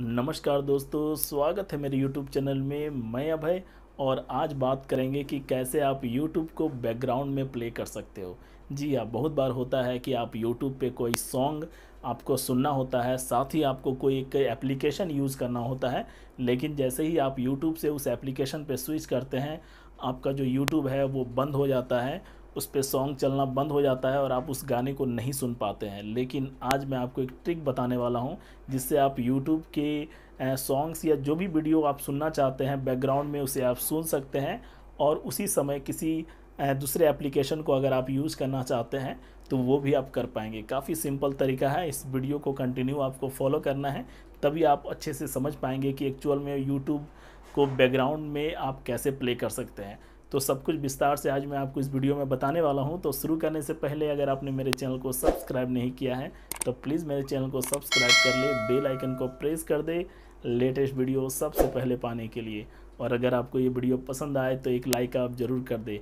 नमस्कार दोस्तों स्वागत है मेरे YouTube चैनल में मैं अभय और आज बात करेंगे कि कैसे आप YouTube को बैकग्राउंड में प्ले कर सकते हो जी हाँ बहुत बार होता है कि आप YouTube पे कोई सॉन्ग आपको सुनना होता है साथ ही आपको कोई एक एप्लीकेशन यूज़ करना होता है लेकिन जैसे ही आप YouTube से उस एप्लीकेशन पे स्विच करते हैं आपका जो YouTube है वो बंद हो जाता है उस पर सॉन्ग चलना बंद हो जाता है और आप उस गाने को नहीं सुन पाते हैं लेकिन आज मैं आपको एक ट्रिक बताने वाला हूँ जिससे आप यूट्यूब के सॉन्ग्स या जो भी वीडियो आप सुनना चाहते हैं बैकग्राउंड में उसे आप सुन सकते हैं और उसी समय किसी दूसरे एप्लीकेशन को अगर आप यूज़ करना चाहते हैं तो वो भी आप कर पाएंगे काफ़ी सिंपल तरीका है इस वीडियो को कंटिन्यू आपको फॉलो करना है तभी आप अच्छे से समझ पाएंगे कि एक्चुअल में यूट्यूब को बैकग्राउंड में आप कैसे प्ले कर सकते हैं तो सब कुछ विस्तार से आज मैं आपको इस वीडियो में बताने वाला हूँ तो शुरू करने से पहले अगर आपने मेरे चैनल को सब्सक्राइब नहीं किया है तो प्लीज़ मेरे चैनल को सब्सक्राइब कर ले बेल आइकन को प्रेस कर दे लेटेस्ट वीडियो सबसे पहले पाने के लिए और अगर आपको ये वीडियो पसंद आए तो एक लाइक आप ज़रूर कर दे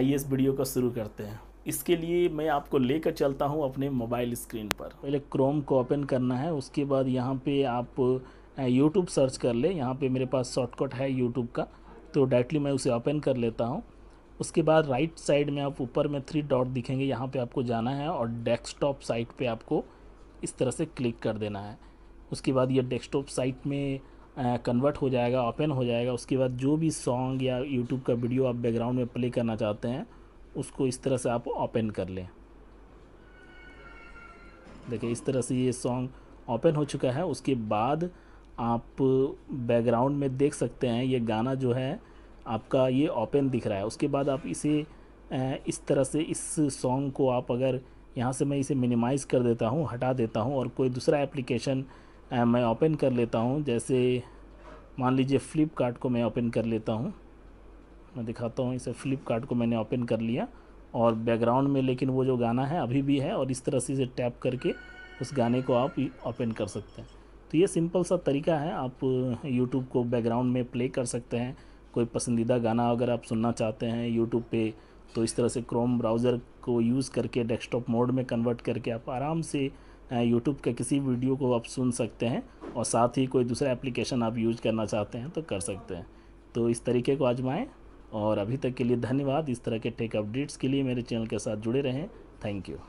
आइए इस वीडियो को शुरू करते हैं इसके लिए मैं आपको लेकर चलता हूँ अपने मोबाइल स्क्रीन पर पहले क्रोम को ओपन करना है उसके बाद यहाँ पे आप यूट्यूब सर्च कर ले यहाँ पे मेरे पास शॉर्टकट है यूट्यूब का तो डायरेक्टली मैं उसे ओपन कर लेता हूँ उसके बाद राइट साइड में आप ऊपर में थ्री डॉट दिखेंगे यहाँ पे आपको जाना है और डेस्कटॉप साइट पे आपको इस तरह से क्लिक कर देना है उसके बाद ये डेस्कटॉप साइट में कन्वर्ट हो जाएगा ओपन हो जाएगा उसके बाद जो भी सॉन्ग या यूट्यूब का वीडियो आप बैकग्राउंड में प्ले करना चाहते हैं उसको इस तरह से आप ओपन कर लें देखिए इस तरह से ये सॉन्ग ओपन हो चुका है उसके बाद आप बैकग्राउंड में देख सकते हैं ये गाना जो है आपका ये ओपन दिख रहा है उसके बाद आप इसे इस तरह से इस सॉन्ग को आप अगर यहाँ से मैं इसे मिनिमाइज़ कर देता हूँ हटा देता हूँ और कोई दूसरा एप्लीकेशन मैं ओपन कर लेता हूँ जैसे मान लीजिए फ़्लिपकार्ट को मैं ओपन कर लेता हूँ मैं दिखाता हूँ इसे फ़्लिपकार्ट को मैंने ओपन कर लिया और बैकग्राउंड में लेकिन वो जो गाना है अभी भी है और इस तरह से इसे टैप करके उस गाने को आप ओपन कर सकते हैं तो ये सिंपल सा तरीका है आप यूट्यूब को बैकग्राउंड में प्ले कर सकते हैं कोई पसंदीदा गाना अगर आप सुनना चाहते हैं यूट्यूब पे तो इस तरह से क्रोम ब्राउज़र को यूज़ करके डेस्कटॉप मोड में कन्वर्ट करके आप आराम से यूट्यूब के किसी वीडियो को आप सुन सकते हैं और साथ ही कोई दूसरा एप्लीकेशन आप यूज करना चाहते हैं तो कर सकते हैं तो इस तरीके को आजमाएं और अभी तक के लिए धन्यवाद इस तरह के टेक अपडेट्स के लिए मेरे चैनल के साथ जुड़े रहें थैंक यू